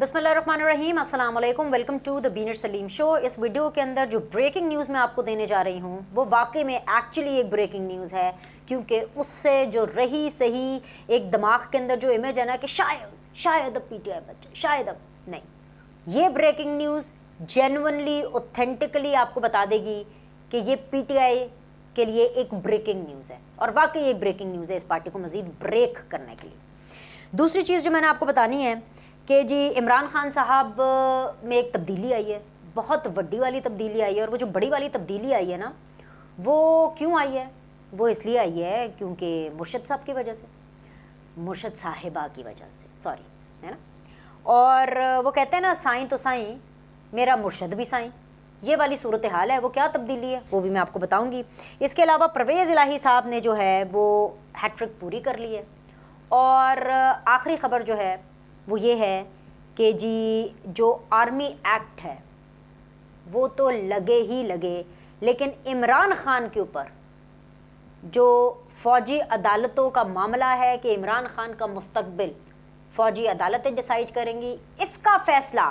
बसमीम welcome to the बीनर Saleem show इस वीडियो के अंदर जो ब्रेकिंग न्यूज़ मैं आपको देने जा रही हूँ वो वाकई में एक्चुअली एक ब्रेकिंग न्यूज़ है क्योंकि उससे जो रही सही एक दिमाग के अंदर जो इमेज है ना कि शायद शायद अब पीटीआई बच्चे शायद अब नहीं ये ब्रेकिंग न्यूज़ जेनवनली ऑथेंटिकली आपको बता देगी कि ये आई के लिए एक ब्रेकिंग न्यूज़ है और वाकई एक ब्रेकिंग न्यूज़ है इस पार्टी को मज़ीद ब्रेक करने के लिए दूसरी चीज़ जो मैंने आपको बतानी है कि जी इमरान खान साहब में एक तब्दीली आई है बहुत बड़ी वाली तब्दीली आई है और वो जो बड़ी वाली तब्दीली आई है ना वो क्यों आई है वो इसलिए आई है क्योंकि मुर्शद साहब की वजह से मुर्शद साहिबा की वजह से सॉरी है ना और वो कहते हैं ना साईं तो साईं मेरा मुर्शद भी साईं ये वाली सूरत हाल है वो क्या तब्दीली है वो भी मैं आपको बताऊंगी इसके अलावा परवेज़ इलाही साहब ने जो है वो हैट्रिक पूरी कर ली है और आखिरी ख़बर जो है वो ये है कि जी जो आर्मी एक्ट है वो तो लगे ही लगे लेकिन इमरान ख़ान के ऊपर जो फ़ौजी अदालतों का मामला है कि इमरान ख़ान का मुस्तबिल फ़ौजी अदालतें डिसाइड करेंगी इसका फ़ैसला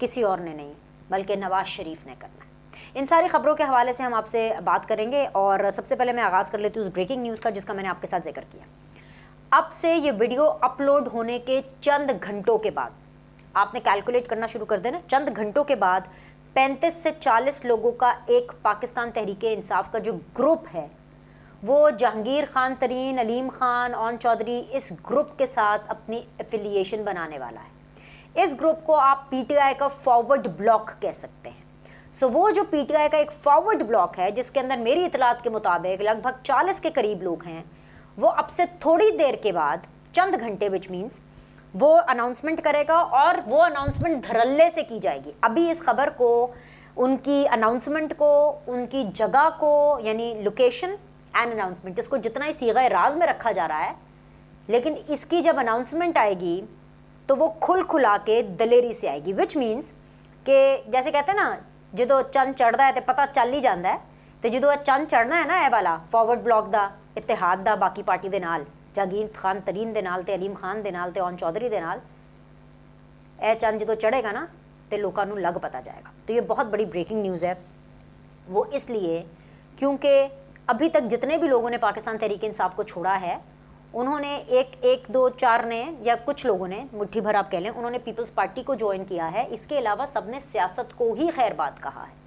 किसी और ने नहीं बल्कि नवाज शरीफ ने करना है इन सारी खबरों के हवाले से हम आपसे बात करेंगे और सबसे पहले मैं आगाज़ कर लेती हूँ उस ब्रेकिंग न्यूज़ का जिसका मैंने आपके साथ जिक्र किया अब से ये वीडियो अपलोड होने के चंद घंटों के बाद आपने कैलकुलेट करना शुरू कर देना चंद घंटों के बाद 35 से 40 लोगों का एक पाकिस्तान तहरीक इंसाफ का जो ग्रुप है वो जहांगीर खान तरीन अलीम खान ओन चौधरी इस ग्रुप के साथ अपनी एफिलिएशन बनाने वाला है इस ग्रुप को आप पीटीआई का फॉरवर्ड ब्लॉक कह सकते हैं सो वो जो पीटीआई का एक फॉरवर्ड ब्लॉक है जिसके अंदर मेरी इतलात के मुताबिक लगभग 40 के करीब लोग हैं वो अब से थोड़ी देर के बाद चंद घंटे विच मीन्स वो अनाउंसमेंट करेगा और वो अनाउंसमेंट धरल्ले से की जाएगी अभी इस खबर को उनकी अनाउंसमेंट को उनकी जगह को यानी लोकेशन एंड अनाउंसमेंट जिसको जितना ही सीगा राज में रखा जा रहा है लेकिन इसकी जब अनाउंसमेंट आएगी तो वो खुल खुला के दलेरी से आएगी विच मीन्स के जैसे कहते हैं ना जो चंद चढ़ता है तो पता चल ही जाता है तो जो चंद चढ़ना है ना ए वाला फॉरवर्ड ब्लॉक का इतिहाद का बाकी पार्टी के नाल जागीर खान तरीन के नाल अलीम खान के नाल ओन चौधरी के नाल यह चंद जो चढ़ेगा ना तो लोगों को लग पता जाएगा तो ये बहुत बड़ी ब्रेकिंग न्यूज़ है वो इसलिए क्योंकि अभी तक जितने भी लोगों ने पाकिस्तान तहरीक इंसाफ को छोड़ा है उन्होंने एक एक दो चार ने या कुछ लोगों ने मुट्ठी भर आप कह लें उन्होंने पीपल्स पार्टी को ज्वाइन किया है इसके अलावा सब ने सियासत को ही खैर बात कहा है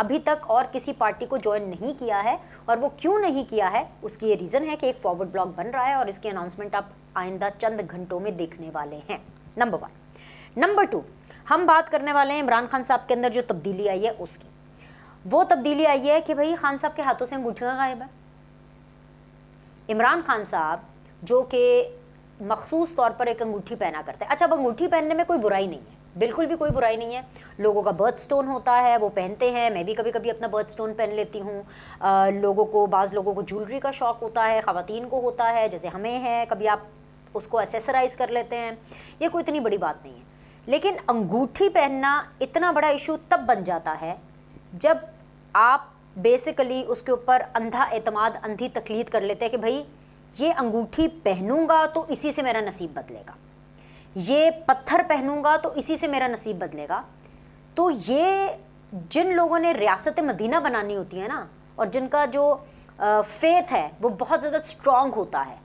अभी तक और किसी पार्टी को ज्वाइन नहीं किया है और वो क्यों नहीं किया है उसकी ये रीज़न है कि एक फॉरवर्ड ब्लॉक बन रहा है और इसकी अनाउंसमेंट आप आइंदा चंद घंटों में देखने वाले हैं नंबर वन नंबर टू हम बात करने वाले हैं इमरान खान साहब के अंदर जो तब्दीली आई है उसकी वो तब्दीली आई है कि भाई खान साहब के हाथों से अंगूठियाँ गायब है इमरान खान साहब जो कि मखसूस तौर पर एक अंगूठी पहना करते हैं अच्छा अब अंगूठी पहनने में कोई बुराई नहीं है बिल्कुल भी कोई बुराई नहीं है लोगों का बर्थ स्टोन होता है वो पहनते हैं मैं भी कभी कभी अपना बर्थ स्टोन पहन लेती हूँ लोगों को बाज़ लोगों को ज्वेलरी का शौक़ होता है ख़वातीन को होता है जैसे हमें हैं कभी आप उसको एसेसराइज़ कर लेते हैं ये कोई इतनी बड़ी बात नहीं है लेकिन अंगूठी पहनना इतना बड़ा इशू तब बन जाता है जब आप बेसिकली उसके ऊपर अंधा एतमाद अंधी तकलीद कर लेते हैं कि भाई ये अंगूठी पहनूंगा तो इसी से मेरा नसीब बदलेगा ये पत्थर पहनूंगा तो इसी से मेरा नसीब बदलेगा तो ये जिन लोगों ने रियासत मदीना बनानी होती है ना और जिनका जो फेथ है वो बहुत ज़्यादा स्ट्रॉन्ग होता है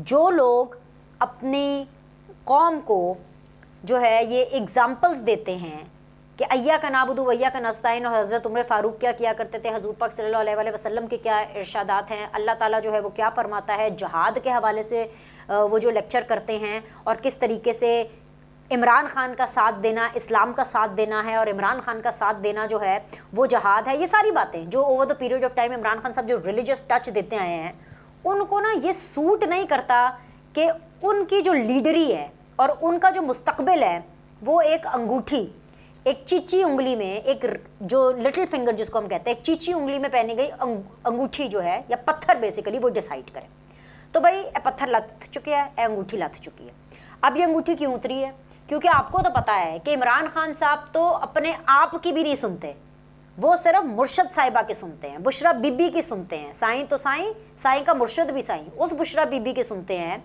जो लोग अपनी कौम को जो है ये एग्ज़ाम्पल्स देते हैं कि अय्या का नाबुदू वैया का नस्ताइन और हज़रत उम्र फ़ारूक क्या किया करते थे हजूर पाक सल्लल्लाहु वसल्लम के क्या इर्शादात हैं अल्लाह ताला जो है वो क्या फरमाता है जहाद के हवाले से वो जो लेक्चर करते हैं और किस तरीके से इमरान खान का साथ देना इस्लाम का साथ देना है और इमरान खान का साथ देना जो है वो जहाद है ये सारी बातें जो over the period of time Imran Khan साहब जो रिलीजियस टच देते आए हैं उनको ना ये सूट नहीं करता कि उनकी जो लीडरी है और उनका जो मुस्तबिल है वो एक अंगूठी एक चीची उंगली में एक जो लिटिल फिंगर जिसको हम कहते हैं एक चीची उंगली में पहनी गई अंगूठी जो है या पत्थर बेसिकली वो डिसाइड करे तो भाई पत्थर लथ चुके है ए अंगूठी लथ चुकी है अब ये अंगूठी क्यों उतरी है क्योंकि आपको तो पता है कि इमरान खान साहब तो अपने आप की भी नहीं सुनते वो सिर्फ मुर्शद साहिबा के सुनते हैं बुशरा बीबी की सुनते हैं साईं तो साईं साईं का मुर्शद भी साईं उस बुशरा बीबी की सुनते हैं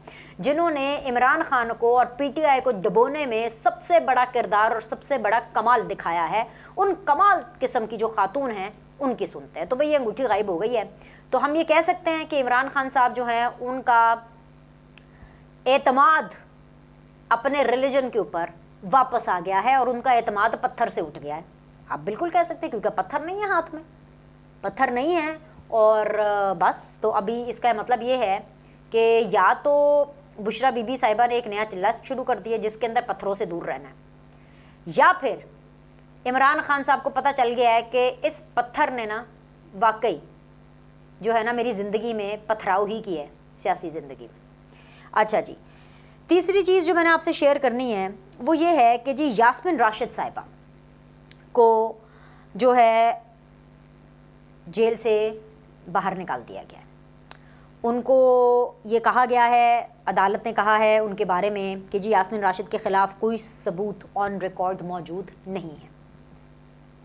जिन्होंने इमरान खान को और पीटीआई को डबोने में सबसे बड़ा किरदार और सबसे बड़ा कमाल दिखाया है उन कमाल किस्म की जो खातून हैं उनकी सुनते हैं तो भाई ये अंगूठी गायब हो गई है तो हम ये कह सकते हैं कि इमरान खान साहब जो हैं उनका एतमाद अपने रिलीजन के ऊपर वापस आ गया है और उनका एतमाद पत्थर से उठ गया है आप बिल्कुल कह सकते हैं क्योंकि पत्थर नहीं है हाथ में पत्थर नहीं है और बस तो अभी इसका मतलब ये है कि या तो बुशरा बीबी साहिबा ने एक नया चिल्ला शुरू कर दिया जिसके अंदर पत्थरों से दूर रहना है या फिर इमरान खान साहब को पता चल गया है कि इस पत्थर ने ना वाकई जो है ना मेरी ज़िंदगी में पथराव ही की है सियासी ज़िंदगी में अच्छा जी तीसरी चीज़ जो मैंने आपसे शेयर करनी है वो ये है कि जी यासमिन राशिद साहिबा को जो है जेल से बाहर निकाल दिया गया है उनको ये कहा गया है अदालत ने कहा है उनके बारे में कि जी यासमिन राशिद के ख़िलाफ़ कोई सबूत ऑन रिकॉर्ड मौजूद नहीं है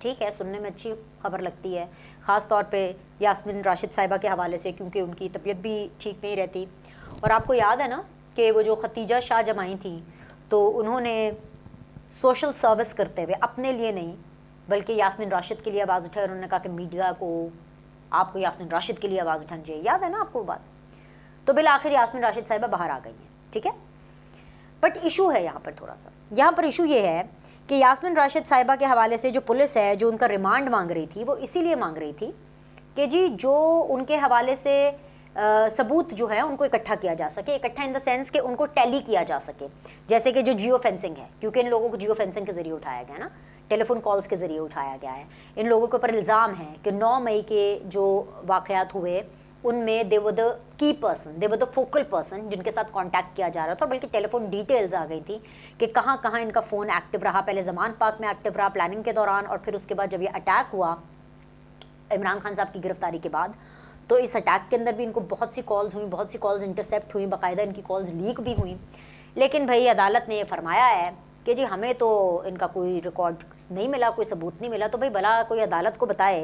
ठीक है सुनने में अच्छी खबर लगती है ख़ास तौर पे यासमिन राशिद साहिबा के हवाले से क्योंकि उनकी तबीयत भी ठीक नहीं रहती और आपको याद है ना कि वो जो खतीजा शाह जमाई थी तो उन्होंने सोशल सर्विस करते हुए अपने लिए नहीं बल्कि यासमिन राशिद के लिए आवाज़ उठाई उन्होंने कहा कि मीडिया को आपको यासमिन राशिद के लिए आवाज़ उठानी चाहिए याद है ना आपको बात तो बिल आखिर यासमिन राशिद साहिबा बाहर आ गई हैं ठीक है बट इशू है यहाँ पर थोड़ा सा यहाँ पर इशू ये है कि यासमिन राशिद साहिबा के हवाले से जो पुलिस है जो उनका रिमांड मांग रही थी वो इसीलिए मांग रही थी कि जी जो उनके हवाले से आ, सबूत जो है उनको इकट्ठा किया जा सके इकट्ठा इन द सेंस के उनको टैली किया जा सके जैसे कि जो जियो फेंसिंग है क्योंकि इन लोगों को जियो फेंसिंग के जरिए उठाया गया ना टेलीफोन कॉल्स के ज़रिए उठाया गया है इन लोगों के ऊपर इल्ज़ाम है कि 9 मई के जो वाक़ात हुए उनमें दे वो द की पर्सन दे वो द फोकल पर्सन जिनके साथ कांटेक्ट किया जा रहा था बल्कि टेलीफोन डिटेल्स आ गई थी कि कहाँ कहाँ इनका फ़ोन एक्टिव रहा पहले जमान पाक में एक्टिव रहा प्लानिंग के दौरान और फिर उसके बाद जब ये अटैक हुआ इमरान खान साहब की गिरफ्तारी के बाद तो इस अटैक के अंदर भी इनको बहुत सी कॉल्स हुई बहुत सी कॉल्स इंटरसेप्ट हुई बाकायदा इनकी कॉल्स लीक भी हुई लेकिन भाई अदालत ने ये फरमाया है कि जी हमें तो इनका कोई रिकॉर्ड नहीं मिला कोई सबूत नहीं मिला तो भाई भला कोई अदालत को बताए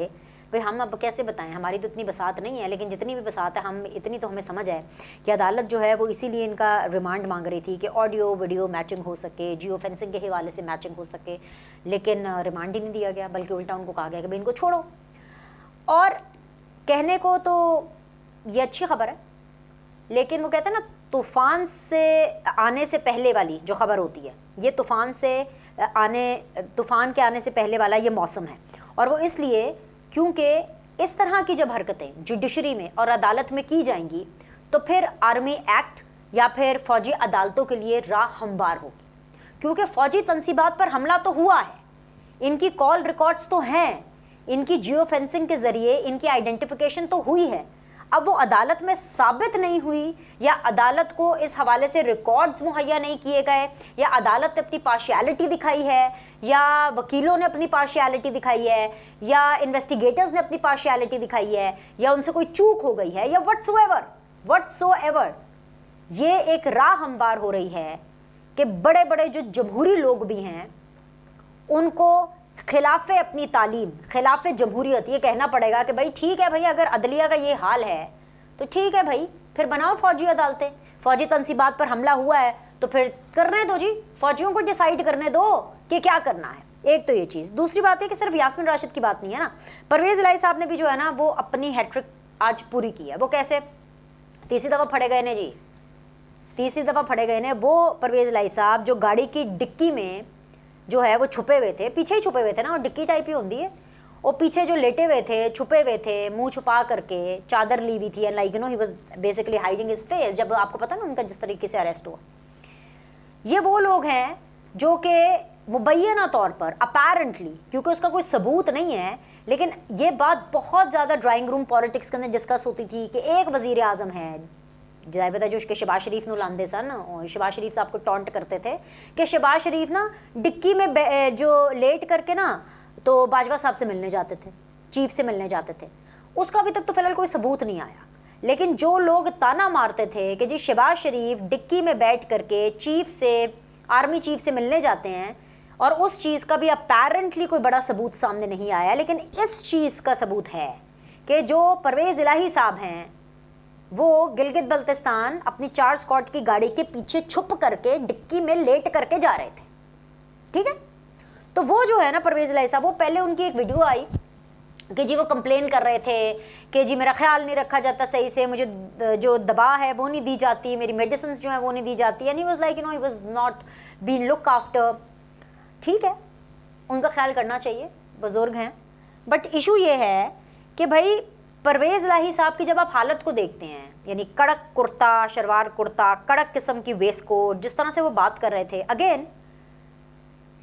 भाई हम अब कैसे बताएं हमारी तो इतनी बसात नहीं है लेकिन जितनी भी बसात है हम इतनी तो हमें समझ है कि अदालत जो है वो इसीलिए इनका रिमांड मांग रही थी कि ऑडियो वीडियो मैचिंग हो सके जियो फेंसिंग के हवाले से मैचिंग हो सके लेकिन रिमांड ही नहीं दिया गया बल्कि उल्टा उनको कहा गया कि भाई इनको छोड़ो और कहने को तो ये अच्छी खबर है लेकिन वो कहते हैं ना तूफ़ान से आने से पहले वाली जो खबर होती है ये तूफ़ान से आने तूफ़ान के आने से पहले वाला ये मौसम है और वो इसलिए क्योंकि इस तरह की जब हरकतें जुडिशरी में और अदालत में की जाएंगी तो फिर आर्मी एक्ट या फिर फौजी अदालतों के लिए राह हमवार होगी क्योंकि फौजी तनसीबात पर हमला तो हुआ है इनकी कॉल रिकॉर्ड्स तो हैं इनकी जियो फेंसिंग के ज़रिए इनकी आइडेंटिफिकेशन तो हुई है अब वो अदालत में साबित नहीं हुई या अदालत को इस हवाले से रिकॉर्ड्स मुहैया नहीं किए गए या अदालत ने अपनी पार्शियलिटी दिखाई है या वकीलों ने अपनी पार्शियलिटी दिखाई है या इन्वेस्टिगेटर्स ने अपनी पार्शियलिटी दिखाई है या उनसे कोई चूक हो गई है या what's ever whatsoever ये एक राह हमवार हो रही है कि बड़े बड़े जो जमहूरी लोग भी हैं उनको खिलाफ अपनी तालीम खिलाफ जमहूरियत ये कहना पड़ेगा कि भाई ठीक है भाई अगर अदलिया का ये हाल है तो ठीक है भाई फिर बनाओ फौजी अदालतें फौजी तनसीबात पर हमला हुआ है तो फिर करने दो जी फौजियों को डिसाइड करने दो कि क्या करना है एक तो ये चीज़ दूसरी बात है कि सिर्फ यासमिन राशिद की बात नहीं है ना परवेज़ लाई साहब ने भी जो है ना वो अपनी हैट्रिक आज पूरी की है वो कैसे तीसरी दफ़ा फड़े गए ने जी तीसरी दफ़ा फड़े गए ने वो परवेज़ लाई साहब जो गाड़ी की डिक्की में जो है वो छुपे हुए थे पीछे ही छुपे हुए थे ना और डिक्की टाइप ही होती है और पीछे जो लेटे हुए थे छुपे हुए थे मुंह छुपा करके चादर ली हुई थी and like you know he was basically hiding his face जब आपको पता ना उनका जिस तरीके से अरेस्ट हुआ ये वो लोग हैं जो कि मुबैना तौर पर अपेरेंटली क्योंकि उसका कोई सबूत नहीं है लेकिन ये बात बहुत ज़्यादा ड्राइंग रूम पॉलिटिक्स के अंदर डिस्कस होती थी कि एक वज़ी अजम है जाहिर है जो कि शबाज शरीफ नु लाते सन शबाज शरीफ साहब को टॉन्ट करते थे कि शबाज शरीफ ना डिक्की में जो लेट करके ना तो बाजवा साहब से मिलने जाते थे चीफ से मिलने जाते थे उसका अभी तक तो फिलहाल कोई सबूत नहीं आया लेकिन जो लोग ताना मारते थे कि जी शबाज शरीफ डिक्की में बैठ करके चीफ से आर्मी चीफ से मिलने जाते हैं और उस चीज़ का भी अपेरेंटली कोई बड़ा सबूत सामने नहीं आया लेकिन इस चीज़ का सबूत है कि जो परवेज़ इलाही साहब हैं वो गिलगित बल्तिस्तान अपनी चार स्कॉट की गाड़ी के पीछे छुप करके डिक्की में लेट करके जा रहे थे ठीक है तो वो जो है ना परवेज लाई साहब वो पहले उनकी एक वीडियो आई कि जी वो कंप्लेन कर रहे थे कि जी मेरा ख्याल नहीं रखा जाता सही से मुझे जो दवा है वो नहीं दी जाती मेरी मेडिसिन जो है वो नहीं दी जाती any was like you know he was not been look after ठीक है उनका ख्याल करना चाहिए बुज़ुर्ग हैं बट इशू ये है कि भाई परवेज लाही साहब की जब आप हालत को देखते हैं यानी कड़क कुर्ता शलवार कुर्ता कड़क किस्म की वेस्ट जिस तरह से वो बात कर रहे थे अगेन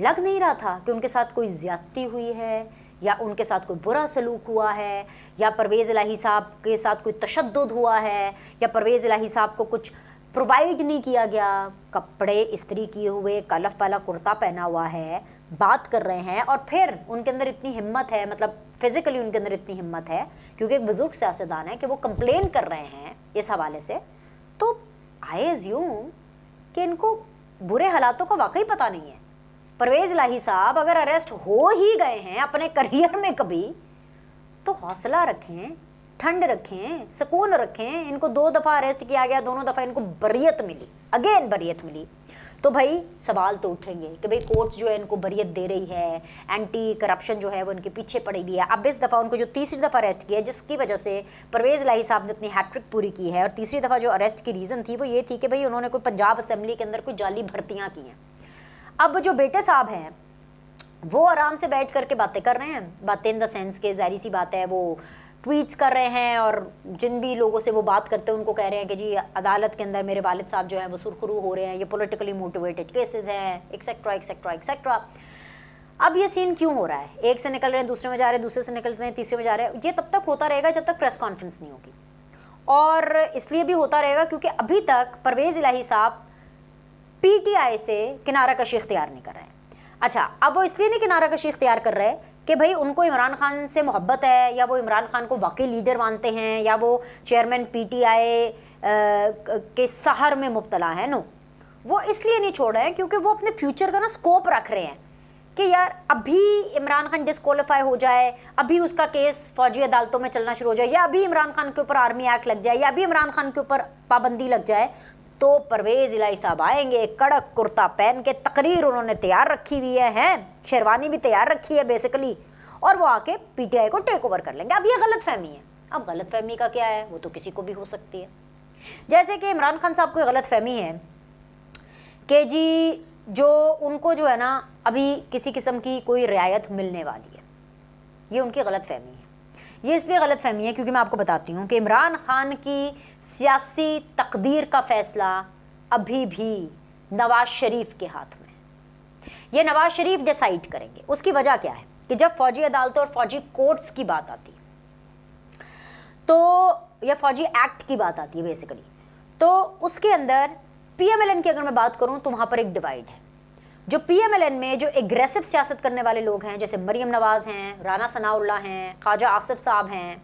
लग नहीं रहा था कि उनके साथ कोई ज्यादती हुई है या उनके साथ कोई बुरा सलूक हुआ है या परवेज़ लाही साहब के साथ कोई तशद हुआ है या परवेज़ लाही साहब को कुछ प्रोवाइड नहीं किया गया कपड़े इस्त्री किए हुए कलफ वाला कुर्ता पहना हुआ है बात कर रहे हैं और फिर उनके अंदर इतनी हिम्मत है मतलब फिजिकली उनके अंदर इतनी हिम्मत है क्योंकि एक बुजुर्ग सियासतदान है कि वो कंप्लेन कर रहे हैं इस हवाले से तो आई एज्यूम कि इनको बुरे हालातों का वाकई पता नहीं है परवेज लाही साहब अगर अरेस्ट हो ही गए हैं अपने करियर में कभी तो हौसला रखें ठंड रखें सुकून रखें इनको दो दफ़ा अरेस्ट किया गया दोनों दफ़ा इनको बरियत मिली अगेन बरियत मिली तो भाई सवाल तो उठेंगे कि भाई कोर्ट जो है इनको बरियत दे रही है एंटी करप्शन जो है वो इनके पीछे पड़ी हुई है अब इस दफ़ा उनको जो तीसरी दफ़ा अरेस्ट किया जिसकी वजह से परवेज़ लाही साहब ने अपनी हैट्रिक पूरी की है और तीसरी दफ़ा जो अरेस्ट की रीज़न थी वो ये थी कि भाई उन्होंने कोई पंजाब असम्बली के अंदर कोई जाली भर्तियाँ की हैं अब जो बेटे साहब हैं वो आराम से बैठ करके बातें कर रहे हैं बातें इन द सेंस के जहरी सी बात है वो ट्वीट्स कर रहे हैं और जिन भी लोगों से वो बात करते हैं उनको कह रहे हैं कि जी अदालत के अंदर मेरे वालिद साहब जो है वो सुरखरू हो रहे हैं ये पोलिटिकली मोटिवेटेड केसेज हैं एक्सेट्रा एक्सेट्रा एक्सेट्रा अब ये सीन क्यों हो रहा है एक से निकल रहे हैं दूसरे में जा रहे हैं दूसरे से रहे हैं तीसरे में जा रहे हैं ये तब तक होता रहेगा जब तक प्रेस कॉन्फ्रेंस नहीं होगी और इसलिए भी होता रहेगा क्योंकि अभी तक परवेज़ इलाही साहब पीटीआई से किनारा कशी इख्तियार नहीं कर रहे हैं अच्छा अब वो इसलिए नहीं किनारा कशी इख्तियार कर रहे कि भाई उनको इमरान खान से मोहब्बत है या वो इमरान खान को वाकई लीडर मानते हैं या वो चेयरमैन पीटीआई के सहर में मुबतला है नो वो इसलिए नहीं छोड़ रहे हैं क्योंकि वो अपने फ्यूचर का ना स्कोप रख रहे हैं कि यार अभी इमरान खान डिसक्वालीफाई हो जाए अभी उसका केस फौजी अदालतों में चलना शुरू हो जाए या अभी इमरान खान के ऊपर आर्मी एक्ट लग जाए या अभी इमरान खान के ऊपर पाबंदी लग जाए तो परवेज़ इलाई साहब आएंगे कड़क कुर्ता पहन के तकरीर उन्होंने तैयार रखी हुई है हैं शेरवानी भी तैयार रखी है बेसिकली और वो आके पीटीआई को टेक ओवर कर लेंगे अब ये गलत फहमी है अब गलत फहमी का क्या है वो तो किसी को भी हो सकती है जैसे कि इमरान खान साहब को गलत फहमी है कि जी जो उनको जो है ना अभी किसी किस्म की कोई रियायत मिलने वाली है ये उनकी गलत फहमी है ये इसलिए गलत फहमी है क्योंकि मैं आपको बताती हूँ कि इमरान खान की सियासी तकदीर का फैसला अभी भी नवाज शरीफ के हाथ में ये नवाज शरीफ डिसाइड करेंगे उसकी वजह क्या है कि जब फौजी अदालतों और फौजी कोर्ट्स की बात आती तो या फौजी एक्ट की बात आती है बेसिकली तो उसके अंदर पीएमएलएन की अगर मैं बात करूं तो वहां पर एक डिवाइड है जो पीएमएलएन में जो एग्रेसिव सियासत करने वाले लोग हैं जैसे मरियम नवाज़ हैं राना सनाउल्ला हैं ख्वाजा आसिफ साहब हैं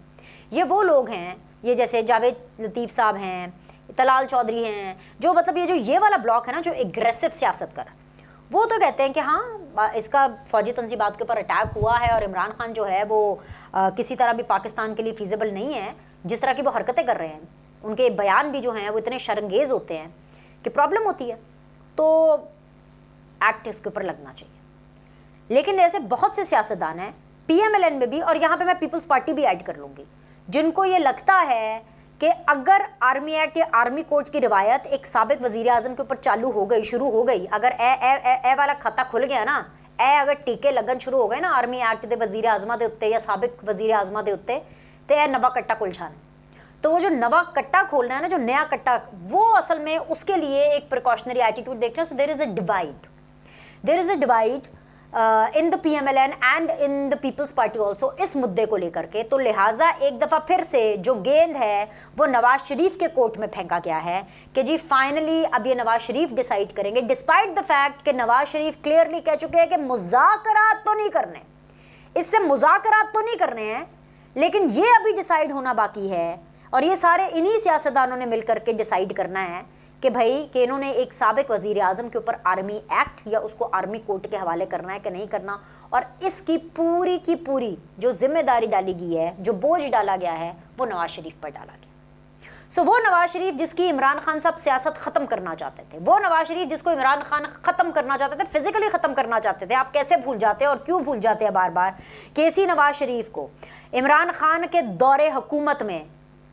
ये वो लोग हैं ये जैसे जावेद लतीफ़ साहब हैं तलाल चौधरी हैं जो मतलब ये जो ये वाला ब्लॉक है ना जो एग्रेसिव सियासत कर वो तो कहते हैं कि हाँ इसका फौजी तनजीबात के ऊपर अटैक हुआ है और इमरान खान जो है वो आ, किसी तरह भी पाकिस्तान के लिए फीजबल नहीं है जिस तरह की वो हरकतें कर रहे हैं उनके बयान भी जो हैं वो इतने शर्मगेज होते हैं कि प्रॉब्लम होती है तो एक्ट इसके ऊपर लगना चाहिए लेकिन ऐसे बहुत से सियासतदान हैं पी में भी और यहाँ पर मैं पीपल्स पार्टी भी ऐड कर लूँगी जिनको ये लगता है कि अगर आर्मी एक्ट या आर्मी कोर्ट की रिवायत एक सबक वजीर अजम के ऊपर चालू हो गई शुरू हो गई अगर ए ए ए, ए वाला खाता खुल गया ना ए अगर टीके लगन शुरू हो गए ना आर्मी एक्ट के वजीर आजमा के उत्ते या सबक वजीर आजमा के उत्ते तो यह नवा कट्टा खुल जाने तो वो जो नवा कट्टा खोलना है ना जो नया कट्टा वो असल में उसके लिए एक प्रिकॉशनरी एटीट्यूड देख रहे हैं so there is a divide there is a divide in the P M L N and in the Peoples Party also इस मुद्दे को लेकर के तो लिहाजा एक दफ़ा फिर से जो गेंद है वो नवाज शरीफ के कोर्ट में फेंका गया है कि जी फाइनली अब ये नवाज शरीफ डिसाइड करेंगे डिस्पाइट द फैक्ट कि नवाज शरीफ क्लियरली कह चुके हैं कि मुजाकरात तो नहीं करने इससे मुजाकरात तो नहीं करने हैं लेकिन ये अभी डिसाइड होना बाकी है और ये सारे इन्हीं सियासतदानों ने मिल करके डिसाइड करना है कि भाई कि इन्होंने एक सबक वजीर अजम के ऊपर आर्मी एक्ट या उसको आर्मी कोर्ट के हवाले करना है कि नहीं करना और इसकी पूरी की पूरी जो जिम्मेदारी डाली गई है जो बोझ डाला गया है वो नवाज शरीफ पर डाला गया सो so, वो नवाज शरीफ जिसकी इमरान खान साहब सियासत ख़त्म करना चाहते थे वो नवाज शरीफ जिसको इमरान खान ख़त्म करना चाहते थे फिज़िकली ख़त्म करना चाहते थे आप कैसे भूल जाते हैं और क्यों भूल जाते हैं बार बार के सी नवाज शरीफ को इमरान खान के दौरे हुकूमत में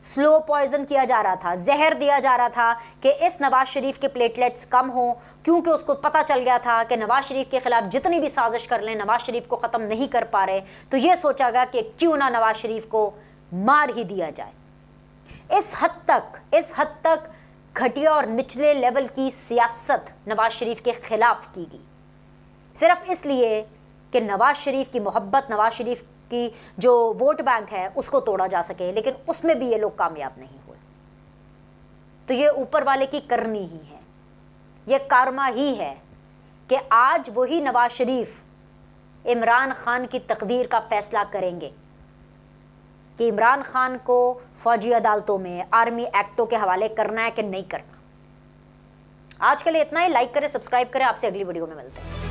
स्लो पॉइजन किया जा रहा था जहर दिया जा रहा था कि इस नवाज शरीफ के प्लेटलेट्स कम हो क्योंकि उसको पता चल गया था कि नवाज शरीफ के ख़िलाफ़ जितनी भी साजिश कर लें नवाज शरीफ को ख़त्म नहीं कर पा रहे तो ये सोचा गया कि क्यों ना नवाज शरीफ को मार ही दिया जाए इस हद तक इस हद तक घटिया और निचले लेवल की सियासत नवाज शरीफ के ख़िलाफ़ की गई सिर्फ इसलिए कि नवाज शरीफ की मोहब्बत नवाज शरीफ की जो वोट बैंक है उसको तोड़ा जा सके लेकिन उसमें भी ये लोग कामयाब नहीं हुए तो ये ऊपर वाले की करनी ही है ये कारमा ही है कि आज वही नवाज शरीफ इमरान खान की तकदीर का फैसला करेंगे कि इमरान खान को फौजी अदालतों में आर्मी एक्टों के हवाले करना है कि नहीं करना आज के लिए इतना ही लाइक करें सब्सक्राइब करें आपसे अगली वीडियो में मिलते हैं